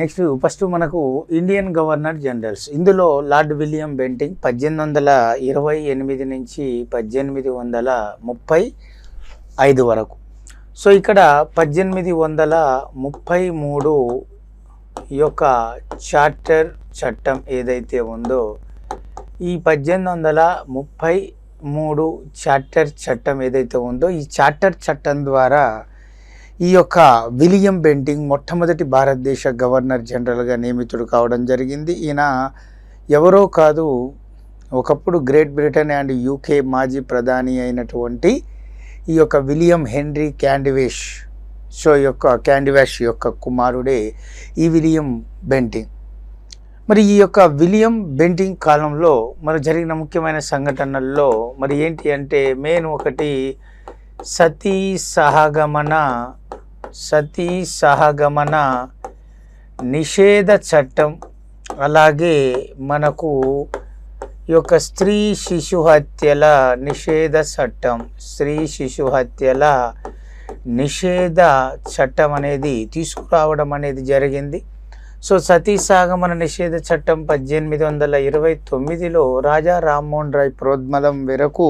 next first మనకు Indian governor generals ఇందులో lord William Bentinck పద్దెనిమిది వందల ఇరవై ఎనిమిది నుంచి పద్దెనిమిది వందల ముప్పై ఐదు వరకు సో ఇక్కడ పద్దెనిమిది వందల ముప్పై మూడు యొక్క చార్టర్ చట్టం ఏదైతే ఉందో ఈ పద్దెనిమిది వందల ముప్పై మూడు చార్టర్ చట్టం ఏదైతే ఉందో ఈ చార్టర్ చట్టం ద్వారా ఈ యొక్క విలియం బెంటింగ్ మొట్టమొదటి భారతదేశ గవర్నర్ జనరల్గా నియమితుడు కావడం జరిగింది ఈయన ఎవరో కాదు ఒకప్పుడు గ్రేట్ బ్రిటన్ అండ్ యూకే మాజీ ప్రధాని అయినటువంటి ఈ యొక్క విలియం హెన్రీ క్యాండివేష్ షో యొక్క క్యాండివాష్ యొక్క కుమారుడే ఈ విలియం బెంటింగ్ మరి ఈ యొక్క విలియం బెంటింగ్ కాలంలో మరి జరిగిన ముఖ్యమైన సంఘటనల్లో మరి ఏంటి అంటే మెయిన్ ఒకటి సతీ సహగమన సతీ సహగమన నిషేధ చట్టం అలాగే మనకు యొక్క స్త్రీ శిశు హత్యల నిషేధ చట్టం స్త్రీ శిశు హత్యల నిషేధ చట్టం అనేది తీసుకురావడం అనేది జరిగింది సో సతీ సాగమన నిషేధ చట్టం పద్దెనిమిది వందల ఇరవై తొమ్మిదిలో రాజా రామ్మోహన్ రాయ్ ప్రోద్మలం వరకు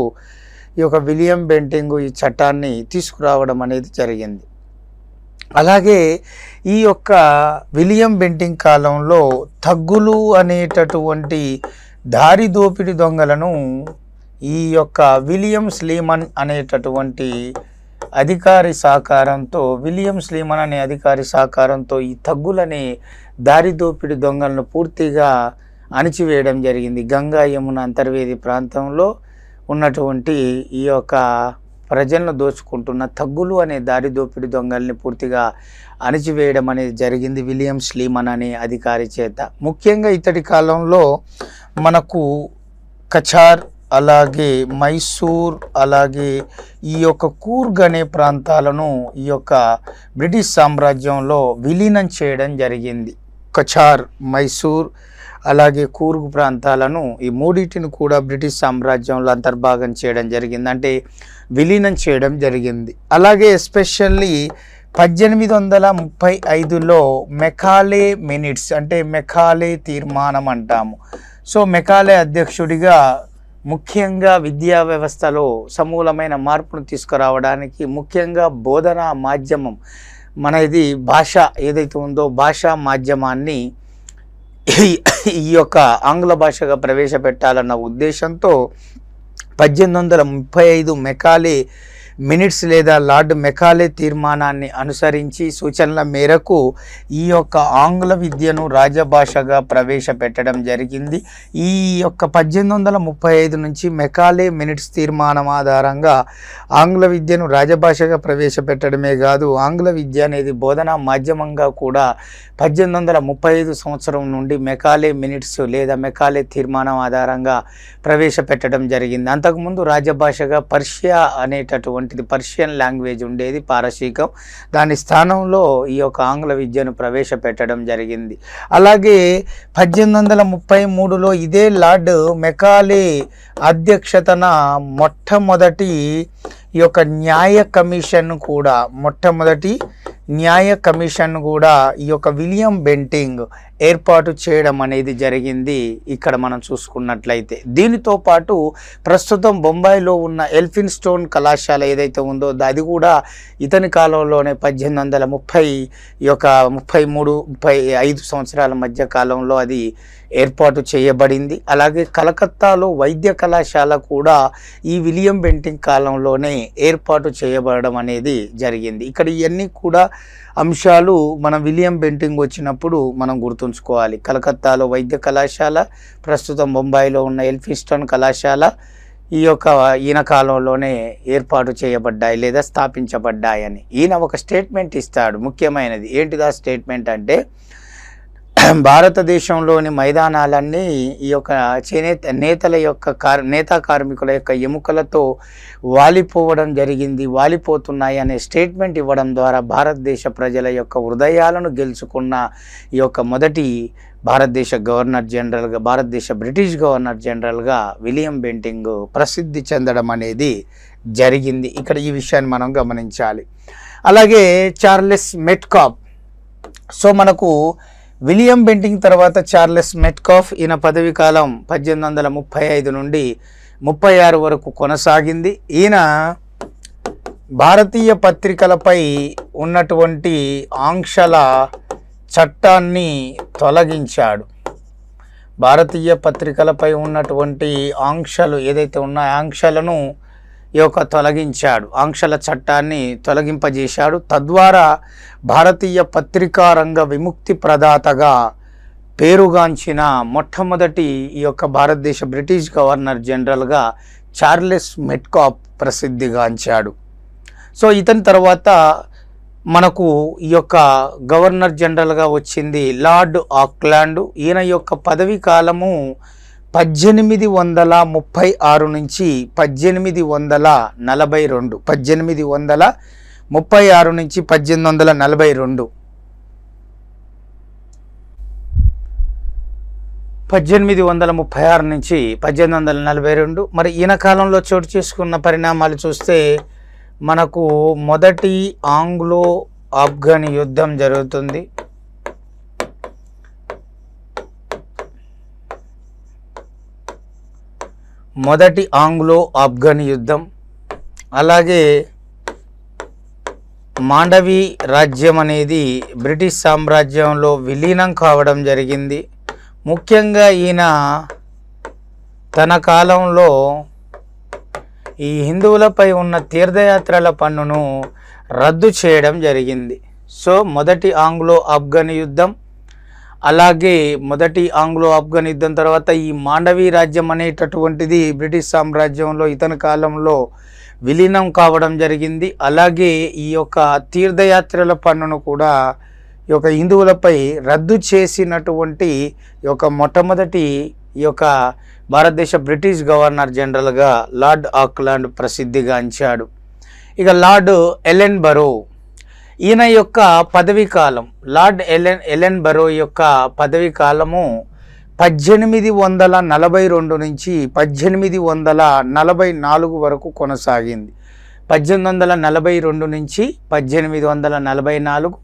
ఈ యొక్క విలియం బెంటింగ్ ఈ చట్టాన్ని తీసుకురావడం అనేది జరిగింది అలాగే ఈ యొక్క విలియం బెంటింగ్ కాలంలో తగ్గులు అనేటటువంటి దారి దోపిడి దొంగలను ఈ యొక్క విలియం స్లీమన్ అనేటటువంటి అధికారి సహకారంతో విలియం స్లీమన్ అనే అధికారి సహకారంతో ఈ తగ్గులనే దారి దోపిడి దొంగలను పూర్తిగా అణిచివేయడం జరిగింది గంగా యమున అంతర్వేది ప్రాంతంలో ఉన్నటువంటి ఈ యొక్క ప్రజలను దోచుకుంటున్న తగ్గులు అనే దారి దోపిడి దొంగల్ని పూర్తిగా అణిచివేయడం అనేది జరిగింది విలియం స్లీమన్ అనే అధికారి చేత ముఖ్యంగా ఇతడి కాలంలో మనకు కచార్ అలాగే మైసూర్ అలాగే ఈ యొక్క కూర్గ్ అనే ప్రాంతాలను ఈ యొక్క బ్రిటిష్ సామ్రాజ్యంలో విలీనం చేయడం జరిగింది కచార్ మైసూర్ అలాగే కూర్గు ప్రాంతాలను ఈ మూడింటిని కూడా బ్రిటిష్ సామ్రాజ్యంలో అంతర్భాగం చేయడం జరిగింది అంటే విలీనం చేయడం జరిగింది అలాగే ఎస్పెషల్లీ పద్దెనిమిది వందల ముప్పై ఐదులో మెకాలే మినిట్స్ అంటే మెకాలే తీర్మానం అంటాము సో మెకాలే అధ్యక్షుడిగా ముఖ్యంగా విద్యా వ్యవస్థలో సమూలమైన మార్పును తీసుకురావడానికి ముఖ్యంగా బోధనా మాధ్యమం మనది భాష ఏదైతే ఉందో భాషా మాధ్యమాన్ని ఈ యొక్క ఆంగ్ల భాషగా ప్రవేశపెట్టాలన్న ఉద్దేశంతో పద్దెనిమిది వందల ముప్పై ఐదు మెకాలీ మినిట్స్ లేదా లార్డ్ మెకాలే తీర్మానాన్ని అనుసరించి సూచనల మేరకు ఈ యొక్క ఆంగ్ల విద్యను రాజభాషగా ప్రవేశపెట్టడం జరిగింది ఈ యొక్క పద్దెనిమిది వందల ముప్పై ఐదు నుంచి మెకాలే మినిట్స్ తీర్మానం ఆధారంగా ఆంగ్ల విద్యను రాజభాషగా ప్రవేశపెట్టడమే కాదు ఆంగ్ల విద్య అనేది బోధనా మాధ్యమంగా కూడా పద్దెనిమిది వందల ముప్పై ఐదు సంవత్సరం నుండి మెకాలే మినిట్స్ లేదా మెకాలే తీర్మానం ఆధారంగా ప్రవేశపెట్టడం జరిగింది అంతకుముందు రాజభాషగా పర్షియా అనేటటువంటి వంటిది పర్షియన్ లాంగ్వేజ్ ఉండేది పారసీకం దాని స్థానంలో ఈ యొక్క ఆంగ్ల విద్యను ప్రవేశపెట్టడం జరిగింది అలాగే పద్దెనిమిది వందల ముప్పై మూడులో ఇదే లార్డ్ మెకాలే అధ్యక్షతన మొట్టమొదటి ఈ యొక్క న్యాయ కమిషన్ కూడా మొట్టమొదటి న్యాయ కమిషన్ కూడా ఈ యొక్క విలియం బెంటింగ్ ఏర్పాటు చేయడం అనేది జరిగింది ఇక్కడ మనం చూసుకున్నట్లయితే దీనితో పాటు ప్రస్తుతం బొంబాయిలో ఉన్న ఎల్ఫిన్ స్టోన్ కళాశాల ఏదైతే ఉందో అది కూడా ఇతని కాలంలోనే పద్దెనిమిది వందల ముప్పై యొక్క ముప్పై మూడు ముప్పై ఐదు సంవత్సరాల మధ్య కాలంలో అది ఏర్పాటు చేయబడింది అలాగే కలకత్తాలో వైద్య కళాశాల కూడా ఈ విలియం బెంటింగ్ కాలంలోనే ఏర్పాటు చేయబడడం అనేది జరిగింది ఇక్కడ ఇవన్నీ కూడా అంశాలు మన విలియం బెంటింగ్ వచ్చినప్పుడు మనం గుర్తుంచుకోవాలి కలకత్తాలో వైద్య కళాశాల ప్రస్తుతం బొంబాయిలో ఉన్న ఎల్ఫిస్టన్ కళాశాల ఈ యొక్క ఈయన కాలంలోనే ఏర్పాటు చేయబడ్డాయి లేదా స్థాపించబడ్డాయని ఈయన ఒక స్టేట్మెంట్ ఇస్తాడు ముఖ్యమైనది ఏంటిది ఆ స్టేట్మెంట్ అంటే భారతదేశంలోని మైదానాలన్నీ ఈ యొక్క చేనేత నేతల యొక్క కార్ నేతా కార్మికుల యొక్క ఎముకలతో వాలిపోవడం జరిగింది వాలిపోతున్నాయి అనే స్టేట్మెంట్ ఇవ్వడం ద్వారా భారతదేశ ప్రజల యొక్క హృదయాలను గెలుచుకున్న ఈ యొక్క మొదటి భారతదేశ గవర్నర్ జనరల్గా భారతదేశ బ్రిటిష్ గవర్నర్ జనరల్గా విలియం బెంటింగ్ ప్రసిద్ధి చెందడం అనేది జరిగింది ఇక్కడ ఈ విషయాన్ని మనం గమనించాలి అలాగే చార్లెస్ మెట్కాప్ సో మనకు విలియం బెంటింగ్ తర్వాత చార్లెస్ మెట్కాఫ్ ఈయన పదవి కాలం పద్దెనిమిది వందల ముప్పై ఐదు నుండి ముప్పై ఆరు వరకు కొనసాగింది ఈయన భారతీయ పత్రికలపై ఉన్నటువంటి ఆంక్షల చట్టాన్ని తొలగించాడు భారతీయ పత్రికలపై ఉన్నటువంటి ఆంక్షలు ఏదైతే ఉన్నాయో ఆంక్షలను యొక్క తొలగించాడు ఆంక్షల చట్టాన్ని తొలగింపజేశాడు తద్వారా భారతీయ పత్రికారంగ విముక్తి ప్రదాతగా పేరుగాంచిన మొట్టమొదటి ఈ యొక్క భారతదేశ బ్రిటిష్ గవర్నర్ జనరల్గా చార్లెస్ మెట్కాప్ ప్రసిద్ధిగాంచాడు సో ఇతని తర్వాత మనకు ఈ యొక్క గవర్నర్ జనరల్గా వచ్చింది లార్డ్ ఆక్లాండ్ ఈయన యొక్క పదవీ కాలము పద్దెనిమిది వందల ముప్పై ఆరు నుంచి పద్దెనిమిది వందల నలభై రెండు పద్దెనిమిది వందల ముప్పై ఆరు నుంచి పద్దెనిమిది వందల నలభై రెండు పద్దెనిమిది వందల ముప్పై ఆరు నుంచి పద్దెనిమిది వందల నలభై రెండు మరి ఈయన కాలంలో చోటు చేసుకున్న పరిణామాలు చూస్తే మనకు మొదటి ఆంగ్లో ఆఫ్ఘన్ యుద్ధం జరుగుతుంది మొదటి ఆంగ్లో ఆఫ్ఘన్ యుద్ధం అలాగే మాండవీ రాజ్యం అనేది బ్రిటిష్ సామ్రాజ్యంలో విలీనం కావడం జరిగింది ముఖ్యంగా ఈయన తన కాలంలో ఈ హిందువులపై ఉన్న తీర్థయాత్రల పన్నును రద్దు చేయడం జరిగింది సో మొదటి ఆంగ్లో ఆఫ్ఘన్ యుద్ధం అలాగే మొదటి ఆంగ్లో ఆఫ్ఘన్ యుద్ధం తర్వాత ఈ మాండవీ రాజ్యం అనేటటువంటిది బ్రిటిష్ సామ్రాజ్యంలో ఇతని కాలంలో విలీనం కావడం జరిగింది అలాగే ఈ యొక్క తీర్థయాత్రల పన్నును కూడా ఈ యొక్క హిందువులపై రద్దు చేసినటువంటి ఈ యొక్క మొట్టమొదటి ఈ యొక్క భారతదేశ బ్రిటిష్ గవర్నర్ జనరల్గా లార్డ్ ఆక్లాండ్ ప్రసిద్ధిగాంచాడు ఇక లార్డ్ ఎలెన్ బరో ఈయన యొక్క పదవీ కాలం లార్డ్ ఎలెన్ ఎలెన్ బరో యొక్క పదవీ కాలము పద్దెనిమిది వందల నలభై రెండు నుంచి పద్దెనిమిది వందల నలభై నాలుగు వరకు కొనసాగింది పద్దెనిమిది వందల నలభై రెండు నుంచి పద్దెనిమిది వందల నలభై నాలుగు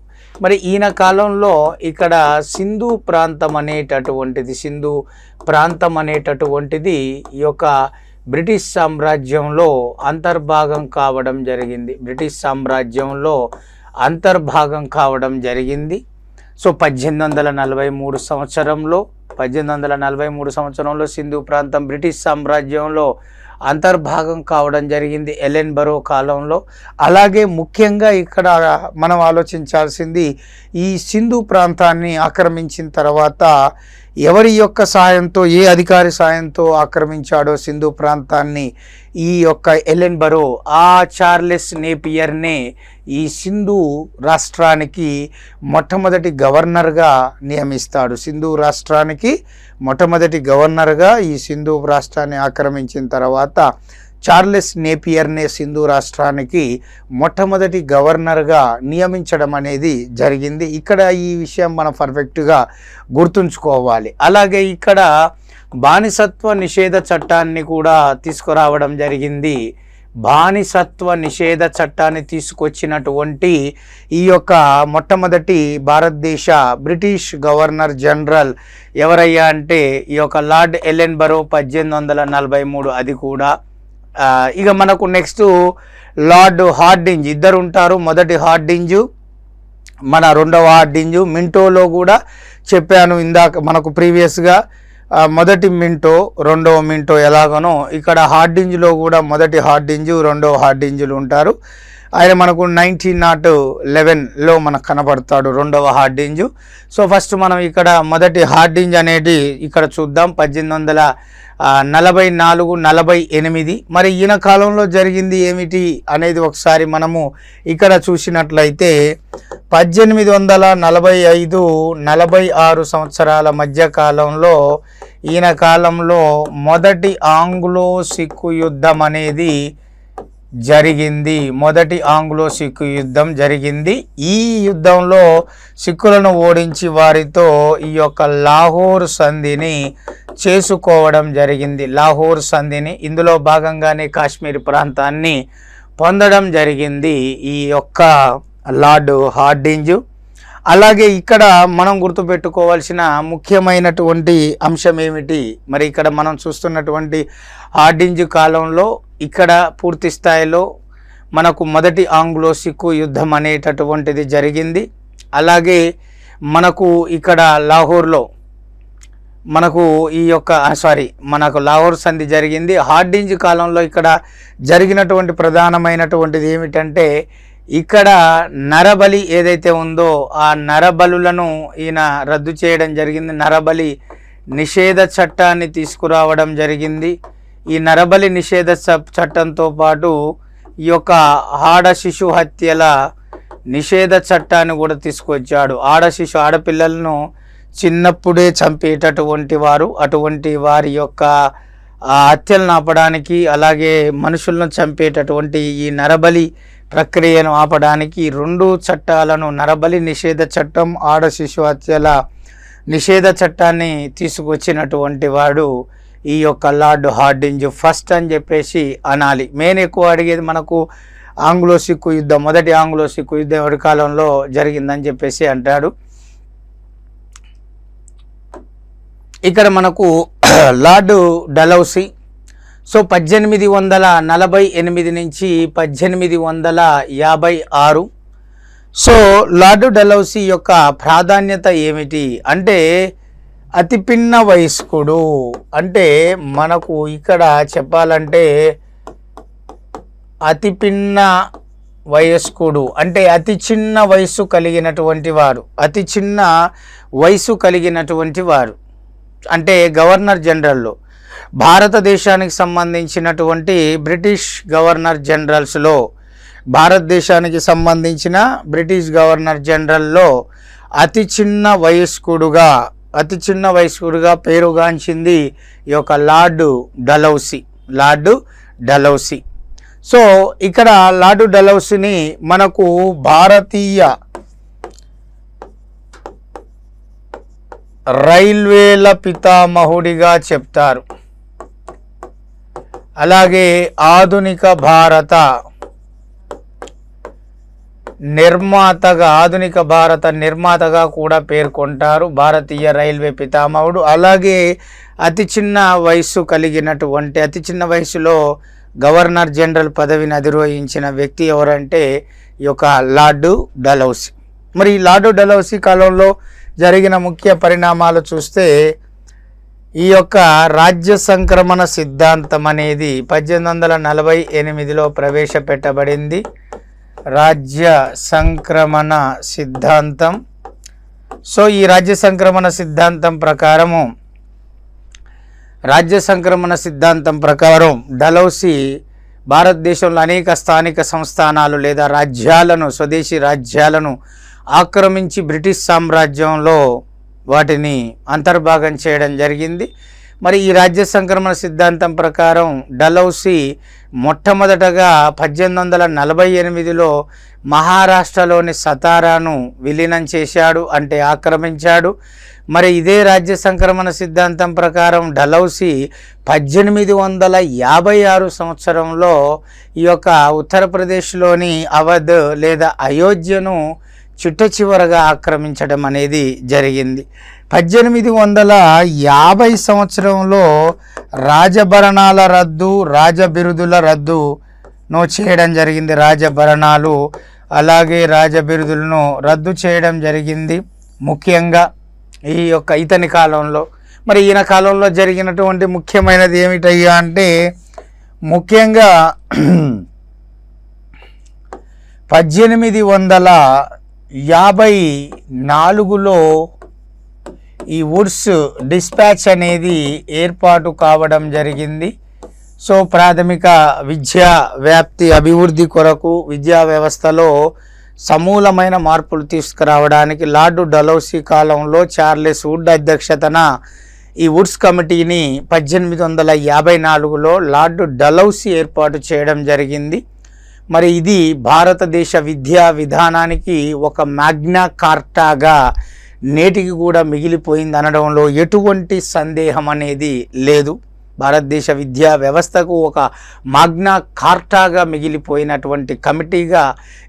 మరి ఈయన కాలంలో ఇక్కడ సింధు ప్రాంతం అనేటటువంటిది సింధు ప్రాంతం అనేటటువంటిది ఈ యొక్క బ్రిటిష్ సామ్రాజ్యంలో అంతర్భాగం కావడం జరిగింది బ్రిటిష్ సామ్రాజ్యంలో అంతర్భాగం కావడం జరిగింది సో పద్దెనిమిది వందల నలభై మూడు సంవత్సరంలో పద్దెనిమిది వందల నలభై మూడు సంవత్సరంలో సింధు ప్రాంతం బ్రిటిష్ సామ్రాజ్యంలో అంతర్భాగం కావడం జరిగింది ఎలెన్ బరో కాలంలో అలాగే ముఖ్యంగా ఇక్కడ మనం ఆలోచించాల్సింది ఈ సింధు ప్రాంతాన్ని ఆక్రమించిన తర్వాత ఎవరి యొక్క సాయంతో ఏ అధికారి సాయంతో ఆక్రమించాడో సింధు ప్రాంతాన్ని ఈ యొక్క ఎలెన్ బరో ఆ చార్లెస్ నేపియర్నే ఈ సింధు రాష్ట్రానికి మొట్టమొదటి గవర్నర్గా నియమిస్తాడు సింధు రాష్ట్రానికి మొట్టమొదటి గవర్నర్గా ఈ సింధు రాష్ట్రాన్ని ఆక్రమించిన తర్వాత చార్లెస్ నేపియర్నే సింధు రాష్ట్రానికి మొట్టమొదటి గవర్నర్గా నియమించడం అనేది జరిగింది ఇక్కడ ఈ విషయం మనం పర్ఫెక్ట్గా గుర్తుంచుకోవాలి అలాగే ఇక్కడ బానిసత్వ నిషేధ చట్టాన్ని కూడా తీసుకురావడం జరిగింది బానిసత్వ నిషేధ చట్టాన్ని తీసుకొచ్చినటువంటి ఈ యొక్క మొట్టమొదటి భారతదేశ బ్రిటిష్ గవర్నర్ జనరల్ ఎవరయ్యా అంటే ఈ యొక్క లార్డ్ ఎలెన్ బరో పద్దెనిమిది వందల నలభై మూడు అది కూడా ఇక మనకు నెక్స్ట్ లార్డ్ హార్డింజ్ ఇద్దరు ఉంటారు మొదటి హార్డింజు మన రెండవ హార్డింజు మింటోలో కూడా చెప్పాను ఇందాక మనకు ప్రీవియస్గా మొదటి మింటో రెండవ మింటో ఎలాగనో ఇక్కడ హార్డింజ్లో కూడా మొదటి హార్డింజు రెండవ హార్డింజులు ఉంటారు ఆయన మనకు నైన్టీన్ నాట్ లెవెన్లో మనకు కనబడతాడు రెండవ హార్డింజు సో ఫస్ట్ మనం ఇక్కడ మొదటి హార్డింజ్ అనేది ఇక్కడ చూద్దాం పద్దెనిమిది వందల నలభై నాలుగు నలభై ఎనిమిది మరి ఈయన కాలంలో జరిగింది ఏమిటి అనేది ఒకసారి మనము ఇక్కడ చూసినట్లయితే పద్దెనిమిది వందల నలభై ఐదు నలభై ఆరు సంవత్సరాల మధ్య కాలంలో ఈయన కాలంలో మొదటి ఆంగ్లో సిక్కు యుద్ధం అనేది జరిగింది మొదటి ఆంగ్లో సిక్కు యుద్ధం జరిగింది ఈ యుద్ధంలో సిక్కులను ఓడించి వారితో ఈ యొక్క లాహోర్ సంధిని చేసుకోవడం జరిగింది లాహోర్ సంధిని ఇందులో భాగంగానే కాశ్మీర్ ప్రాంతాన్ని పొందడం జరిగింది ఈ యొక్క లార్డ్ హార్డింజు అలాగే ఇక్కడ మనం గుర్తుపెట్టుకోవాల్సిన ముఖ్యమైనటువంటి అంశం ఏమిటి మరి ఇక్కడ మనం చూస్తున్నటువంటి హార్డింజు కాలంలో ఇక్కడ పూర్తి స్థాయిలో మనకు మొదటి ఆంగ్లో సిక్కు యుద్ధం అనేటటువంటిది జరిగింది అలాగే మనకు ఇక్కడ లాహోర్లో మనకు ఈ యొక్క సారీ మనకు లాహోర్ సంధి జరిగింది హార్డింజ్ కాలంలో ఇక్కడ జరిగినటువంటి ప్రధానమైనటువంటిది ఏమిటంటే ఇక్కడ నరబలి ఏదైతే ఉందో ఆ నరబలులను ఈయన రద్దు చేయడం జరిగింది నరబలి నిషేధ చట్టాన్ని తీసుకురావడం జరిగింది ఈ నరబలి నిషేధ చట్టంతో పాటు ఈ యొక్క ఆడ శిశు హత్యల నిషేధ చట్టాన్ని కూడా తీసుకొచ్చాడు ఆడ శిశు ఆడపిల్లలను చిన్నప్పుడే చంపేటటువంటి వారు అటువంటి వారి యొక్క హత్యలను ఆపడానికి అలాగే మనుషులను చంపేటటువంటి ఈ నరబలి ప్రక్రియను ఆపడానికి రెండు చట్టాలను నరబలి నిషేధ చట్టం ఆడ శిశు హత్యల నిషేధ చట్టాన్ని తీసుకొచ్చినటువంటి వాడు ఈ యొక్క లార్డ్ హార్డింజ్ ఫస్ట్ అని చెప్పేసి అనాలి మెయిన్ ఎక్కువ అడిగేది మనకు ఆంగ్లో సిక్కు యుద్ధం మొదటి ఆంగ్లో సిక్కు యుద్ధం ఎవరి కాలంలో జరిగిందని చెప్పేసి అంటాడు ఇక్కడ మనకు లార్డు డలౌసి సో పద్దెనిమిది వందల నలభై ఎనిమిది నుంచి పద్దెనిమిది వందల యాభై ఆరు సో లార్డు డలౌసీ యొక్క ప్రాధాన్యత ఏమిటి అంటే అతి పిన్న వయస్కుడు అంటే మనకు ఇక్కడ చెప్పాలంటే అతి పిన్న వయస్కుడు అంటే అతి చిన్న వయస్సు కలిగినటువంటి వారు అతి చిన్న వయసు కలిగినటువంటి వారు అంటే గవర్నర్ జనరల్లో భారతదేశానికి సంబంధించినటువంటి బ్రిటిష్ గవర్నర్ జనరల్స్లో భారతదేశానికి సంబంధించిన బ్రిటిష్ గవర్నర్ జనరల్లో అతి చిన్న వయస్కుడుగా అతి చిన్న వయస్కుడుగా పేరుగాంచింది ఈ యొక్క lord Dalhousie lord Dalhousie so ఇక్కడ లార్డు డలౌసిని మనకు భారతీయ రైల్వేల పితామహుడిగా చెప్తారు అలాగే ఆధునిక భారత నిర్మాతగా ఆధునిక భారత నిర్మాతగా కూడా పేర్కొంటారు భారతీయ రైల్వే పితామహుడు అలాగే అతి చిన్న వయస్సు కలిగినటువంటి అతి చిన్న వయసులో గవర్నర్ జనరల్ పదవిని అధిరోహించిన వ్యక్తి ఎవరంటే ఈ యొక్క లార్డు డలౌసి మరి ఈ లార్డు డలౌసి కాలంలో జరిగిన ముఖ్య పరిణామాలు చూస్తే ఈ యొక్క రాజ్య సంక్రమణ సిద్ధాంతం అనేది పద్దెనిమిది వందల నలభై ఎనిమిదిలో ప్రవేశపెట్టబడింది రాజ్య సంక్రమణ సిద్ధాంతం సో ఈ రాజ్య సంక్రమణ సిద్ధాంతం ప్రకారము రాజ్య సంక్రమణ సిద్ధాంతం ప్రకారం డలౌసి భారతదేశంలో అనేక స్థానిక సంస్థానాలు లేదా రాజ్యాలను స్వదేశీ రాజ్యాలను ఆక్రమించి బ్రిటిష్ సామ్రాజ్యంలో వాటిని అంతర్భాగం చేయడం జరిగింది మరి ఈ రాజ్య సంక్రమణ సిద్ధాంతం ప్రకారం డలౌసి మొట్టమొదటగా పద్దెనిమిది వందల నలభై ఎనిమిదిలో మహారాష్ట్రలోని సతారాను విలీనం చేశాడు అంటే ఆక్రమించాడు మరి ఇదే రాజ్య సంక్రమణ సిద్ధాంతం ప్రకారం డలౌసి పద్దెనిమిది వందల యాభై ఆరు సంవత్సరంలో ఈ యొక్క ఉత్తరప్రదేశ్లోని అవధ్ లేదా అయోధ్యను చిట్ట ఆక్రమించడం అనేది జరిగింది పద్దెనిమిది వందల యాభై సంవత్సరంలో రాజభరణాల రద్దు రాజబిరుదుల రద్దును చేయడం జరిగింది రాజభరణాలు అలాగే రాజబిరుదులను రద్దు చేయడం జరిగింది ముఖ్యంగా ఈ యొక్క ఇతని కాలంలో మరి ఈయన కాలంలో జరిగినటువంటి ముఖ్యమైనది ఏమిటయ్యా అంటే ముఖ్యంగా పద్దెనిమిది వందల యాభై నాలుగులో ఈ వుడ్స్ డిస్పాచ్ అనేది ఏర్పాటు కావడం జరిగింది సో ప్రాథమిక విద్యా వ్యాప్తి అభివృద్ధి కొరకు విద్యా వ్యవస్థలో సమూలమైన మార్పులు తీసుకురావడానికి లార్డు డలౌసీ కాలంలో చార్లెస్ వుడ్ అధ్యక్షతన ఈ వుడ్స్ కమిటీని పద్దెనిమిది వందల యాభై నాలుగులో లార్డు డలౌసీ ఏర్పాటు చేయడం జరిగింది మరి ఇది భారతదేశ విద్యా విధానానికి ఒక మ్యాగ్నా కార్టాగా నేటికి కూడా మిగిలిపోయింది అనడంలో ఎటువంటి సందేహం అనేది లేదు భారతదేశ విద్యా వ్యవస్థకు ఒక మాగ్నా కార్టాగా మిగిలిపోయినటువంటి కమిటీగా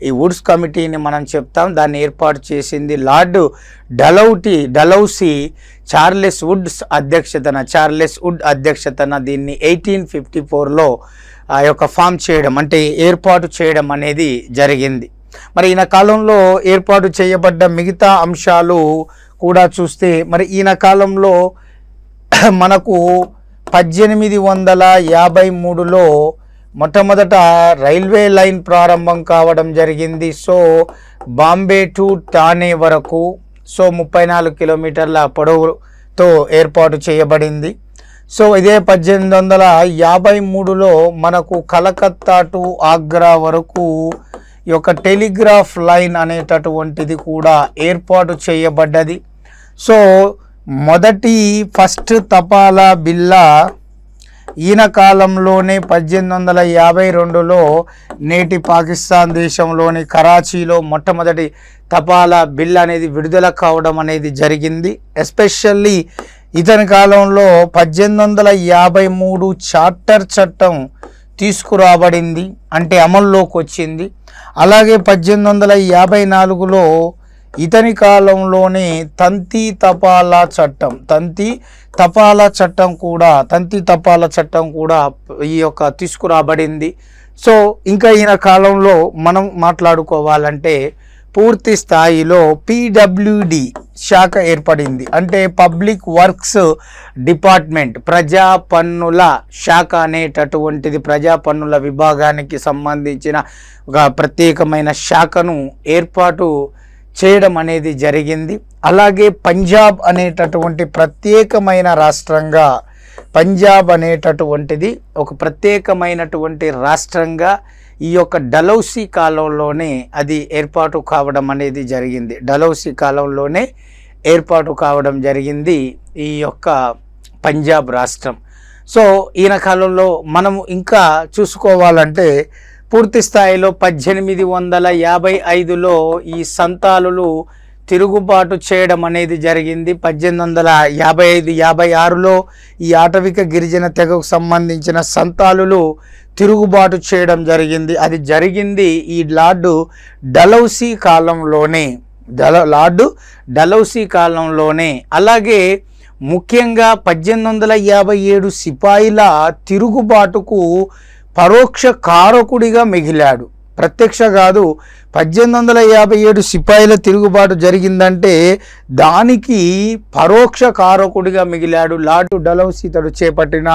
ఈ వుడ్స్ కమిటీని మనం చెప్తాం దాన్ని ఏర్పాటు చేసింది lord Dalhousie Dalhousie Charles Woods అధ్యక్షతన చార్లెస్ వుడ్ అధ్యక్షతన దీన్ని ఎయిటీన్ ఫిఫ్టీ ఫోర్లో ఆ యొక్క ఫామ్ చేయడం అంటే ఏర్పాటు చేయడం అనేది జరిగింది మరి ఈయన కాలంలో ఏర్పాటు చేయబడ్డ మిగతా అంశాలు కూడా చూస్తే మరి ఈయన కాలంలో మనకు పద్దెనిమిది వందల యాభై మూడులో మొట్టమొదట రైల్వే లైన్ ప్రారంభం కావడం జరిగింది సో బాంబే టు టానే వరకు సో ముప్పై నాలుగు కిలోమీటర్ల పొడవుతో ఏర్పాటు చేయబడింది సో ఇదే పద్దెనిమిది వందల యాభై మూడులో మనకు కలకత్తా టు ఆగ్రా వరకు ఈ యొక్క టెలిగ్రాఫ్ లైన్ అనేటటువంటిది కూడా ఏర్పాటు చేయబడ్డది సో మొదటి ఫస్ట్ తపాలా బిల్లా ఈయన కాలంలోనే పద్దెనిమిది వందల యాభై రెండులో నేటి పాకిస్తాన్ దేశంలోని కరాచీలో మొట్టమొదటి తపాలా బిల్ అనేది విడుదల కావడం అనేది జరిగింది ఎస్పెషల్లీ ఇతని కాలంలో పద్దెనిమిది వందల యాభై మూడు చార్టర్ చట్టం తీసుకురాబడింది అంటే అమల్లోకి వచ్చింది అలాగే పద్దెనిమిది వందల యాభై నాలుగులో ఇతని కాలంలోనే తంతి తపాలా చట్టం తంతి తపాలా చట్టం కూడా తంతి తపాలా చట్టం కూడా ఈ యొక్క తీసుకురాబడింది సో ఇంకా ఈయన కాలంలో మనం మాట్లాడుకోవాలంటే పూర్తి స్థాయిలో పీడబ్ల్యూడి శాఖ ఏర్పడింది అంటే పబ్లిక్ వర్క్స్ డిపార్ట్మెంట్ ప్రజా పన్నుల శాఖ అనేటటువంటిది ప్రజా పన్నుల విభాగానికి సంబంధించిన ఒక ప్రత్యేకమైన శాఖను ఏర్పాటు చేయడం అనేది జరిగింది అలాగే పంజాబ్ అనేటటువంటి ప్రత్యేకమైన రాష్ట్రంగా పంజాబ్ అనేటటువంటిది ఒక ప్రత్యేకమైనటువంటి రాష్ట్రంగా ఈ యొక్క డలౌసీ కాలంలోనే అది ఏర్పాటు కావడం అనేది జరిగింది డలౌసీ కాలంలోనే ఏర్పాటు కావడం జరిగింది ఈ యొక్క పంజాబ్ రాష్ట్రం సో ఈయన కాలంలో మనము ఇంకా చూసుకోవాలంటే పూర్తి స్థాయిలో పద్దెనిమిది వందల యాభై ఐదులో ఈ సంతాలులు తిరుగుబాటు చేయడం అనేది జరిగింది పద్దెనిమిది వందల యాభై ఐదు యాభై ఆరులో ఈ ఆటవిక గిరిజన తెగకు సంబంధించిన సంతాలులు తిరుగుబాటు చేయడం జరిగింది అది జరిగింది ఈ లార్డు డలౌసీ కాలంలోనే డల లార్డు డలౌసీ కాలంలోనే అలాగే ముఖ్యంగా పద్దెనిమిది వందల యాభై ఏడు సిపాయిల తిరుగుబాటుకు పరోక్ష కారకుడిగా మిగిలాడు ప్రత్యక్ష కాదు పద్దెనిమిది వందల యాభై ఏడు సిపాయిల తిరుగుబాటు జరిగిందంటే దానికి పరోక్ష కారకుడిగా మిగిలాడు లార్డు డలౌసీ తడు చేపట్టిన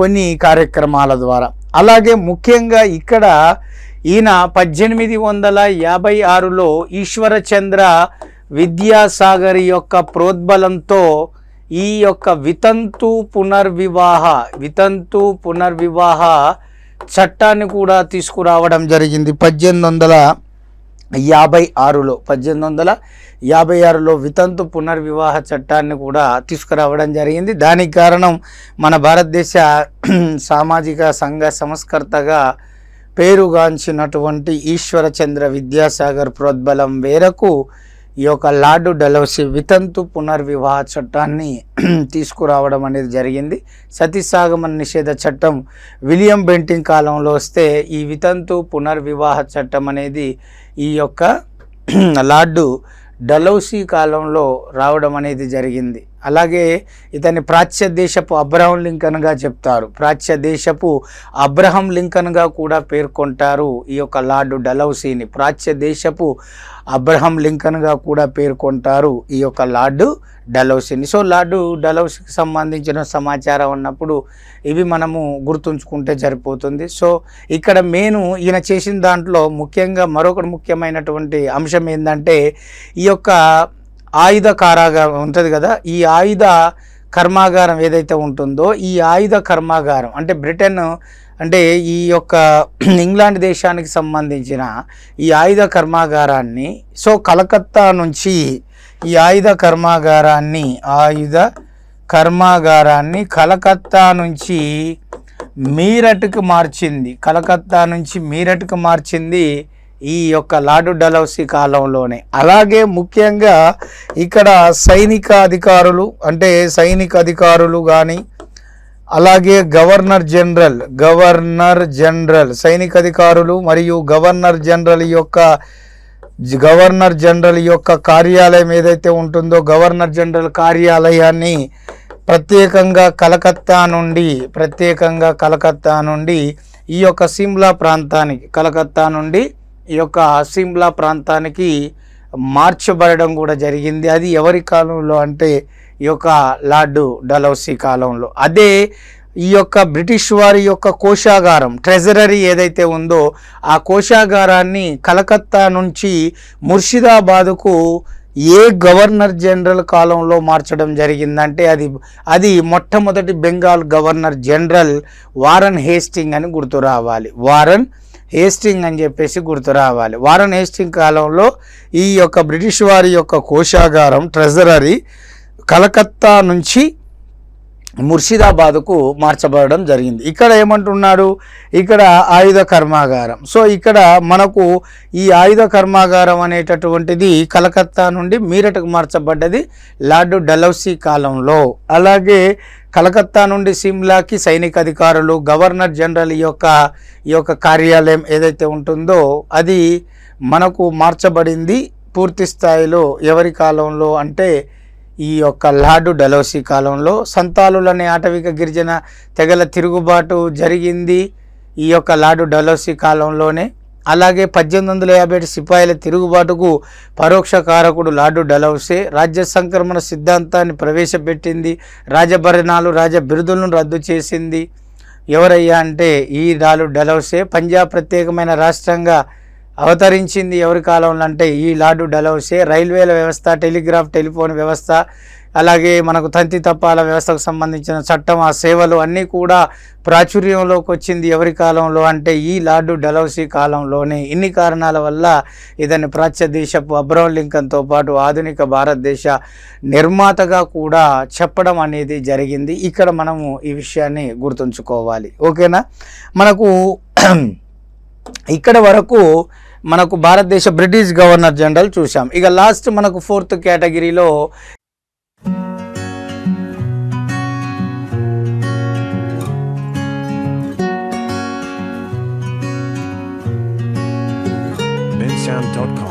కొన్ని కార్యక్రమాల ద్వారా అలాగే ముఖ్యంగా ఇక్కడ ఈయన పద్దెనిమిది వందల యాభై ఆరులో ఈశ్వరచంద్ర విద్యాసాగర్ యొక్క ప్రోద్బలంతో ఈ యొక్క వితంతు పునర్వివాహ వితంతు పునర్వివాహ చట్టాన్ని కూడా తీసుకురావడం జరిగింది పద్దెనిమిది వందల యాభై ఆరులో పద్దెనిమిది వందల యాభై ఆరులో వితంతు పునర్వివాహ చట్టాన్ని కూడా తీసుకురావడం జరిగింది దానికి కారణం మన భారతదేశ సామాజిక సంఘ సంస్కర్తగా పేరుగాంచినటువంటి ఈశ్వరచంద్ర విద్యాసాగర్ ప్రోద్బలం వేరకు ఈ యొక్క లార్డు డలౌసి వితంతు పునర్వివాహ చట్టాన్ని తీసుకురావడం అనేది జరిగింది సతీసాగమన నిషేధ చట్టం విలియం బెంటింగ్ కాలంలో వస్తే ఈ వితంతు పునర్వివాహ చట్టం అనేది ఈ యొక్క లార్డు డలౌసీ కాలంలో రావడం అనేది జరిగింది అలాగే ఇతని ప్రాచ్య దేశపు అబ్రహం లింకన్గా చెప్తారు ప్రాచ్య దేశపు అబ్రహం లింకన్గా కూడా పేర్కొంటారు ఈ యొక్క లార్డు డలౌసీని ప్రాచ్య దేశపు అబ్రహం లింకన్గా కూడా పేర్కొంటారు ఈ యొక్క లార్డు డలౌసీని సో లార్డు డలౌసీకి సంబంధించిన సమాచారం ఉన్నప్పుడు ఇవి మనము గుర్తుంచుకుంటే సరిపోతుంది సో ఇక్కడ నేను ఈయన చేసిన దాంట్లో ముఖ్యంగా మరొక ముఖ్యమైనటువంటి అంశం ఏంటంటే ఈ యొక్క ఆయుధ కారాగారం ఉంటుంది కదా ఈ ఆయుధ కర్మాగారం ఏదైతే ఉంటుందో ఈ ఆయుధ కర్మాగారం అంటే బ్రిటన్ అంటే ఈ యొక్క ఇంగ్లాండ్ దేశానికి సంబంధించిన ఈ ఆయుధ కర్మాగారాన్ని సో కలకత్తా నుంచి ఈ ఆయుధ కర్మాగారాన్ని ఆయుధ కర్మాగారాన్ని కలకత్తా నుంచి మీరట్కు మార్చింది కలకత్తా నుంచి మీరట్కు మార్చింది ఈ యొక్క లాడు డలౌసీ కాలంలోనే అలాగే ముఖ్యంగా ఇక్కడ సైనిక అధికారులు అంటే సైనిక అధికారులు కానీ అలాగే గవర్నర్ జనరల్ గవర్నర్ జనరల్ సైనిక అధికారులు మరియు గవర్నర్ జనరల్ యొక్క గవర్నర్ జనరల్ యొక్క కార్యాలయం ఏదైతే ఉంటుందో గవర్నర్ జనరల్ కార్యాలయాన్ని ప్రత్యేకంగా కలకత్తా నుండి ప్రత్యేకంగా కలకత్తా నుండి ఈ యొక్క సిమ్లా ప్రాంతానికి కలకత్తా నుండి ఈ యొక్క సిమ్లా ప్రాంతానికి మార్చబడడం కూడా జరిగింది అది ఎవరి కాలంలో అంటే ఈ యొక్క లార్డు డలౌసీ కాలంలో అదే ఈ యొక్క బ్రిటిష్ వారి యొక్క కోశాగారం ట్రెజరీ ఏదైతే ఉందో ఆ కోశాగారాన్ని కలకత్తా నుంచి ముర్షిదాబాదుకు ఏ గవర్నర్ జనరల్ కాలంలో మార్చడం జరిగిందంటే అది అది మొట్టమొదటి Bengal governor general Warren Hastings అని గుర్తు రావాలి వారన్ హేస్టింగ్ అని చెప్పేసి గుర్తు రావాలి వారన్ హేస్టింగ్ కాలంలో ఈ యొక్క బ్రిటిష్ వారి యొక్క కోశాగారం ట్రెజరీ కలకత్తా నుంచి ముర్షిదాబాద్కు మార్చబడడం జరిగింది ఇక్కడ ఏమంటున్నాడు ఇక్కడ ఆయుధ కర్మాగారం సో ఇక్కడ మనకు ఈ ఆయుధ కర్మాగారం అనేటటువంటిది కలకత్తా నుండి మీరట్కు మార్చబడ్డది లార్డు డలౌసీ కాలంలో అలాగే కలకత్తా నుండి సిమ్లాకి సైనిక అధికారులు గవర్నర్ జనరల్ ఈ యొక్క ఈ యొక్క కార్యాలయం ఏదైతే ఉంటుందో అది మనకు మార్చబడింది పూర్తి స్థాయిలో ఎవరి కాలంలో అంటే ఈ యొక్క లార్డు డలోసి కాలంలో సంతాలులనే ఆటవిక గిరిజన తెగల తిరుగుబాటు జరిగింది ఈ యొక్క లార్డు డలోసి కాలంలోనే అలాగే పద్దెనిమిది వందల యాభై ఏడు సిపాయిల తిరుగుబాటుకు పరోక్ష కారకుడు లార్డు డలౌసే రాజ్య సంక్రమణ సిద్ధాంతాన్ని ప్రవేశపెట్టింది రాజభరణాలు రాజ బిరుదులను రద్దు చేసింది ఎవరయ్యా అంటే ఈ లాలు డలౌసే పంజాబ్ ప్రత్యేకమైన రాష్ట్రంగా అవతరించింది ఎవరి కాలంలో అంటే ఈ లార్డు డలౌసే రైల్వేల వ్యవస్థ టెలిగ్రాఫ్ టెలిఫోన్ వ్యవస్థ అలాగే మనకు తంతి తప్పాల వ్యవస్థకు సంబంధించిన చట్టం ఆ సేవలు అన్నీ కూడా ప్రాచుర్యంలోకి వచ్చింది ఎవరి కాలంలో అంటే ఈ లార్డు డలౌసీ కాలంలోనే ఇన్ని కారణాల వల్ల ఇదని ప్రాచ్య దేశపు అబ్రహం లింకన్తో పాటు ఆధునిక భారతదేశ నిర్మాతగా కూడా చెప్పడం అనేది జరిగింది ఇక్కడ మనము ఈ విషయాన్ని గుర్తుంచుకోవాలి ఓకేనా మనకు ఇక్కడ వరకు మనకు భారతదేశ బ్రిటిష్ గవర్నర్ జనరల్ చూసాం ఇక లాస్ట్ మనకు ఫోర్త్ కేటగిరీలో Sound.com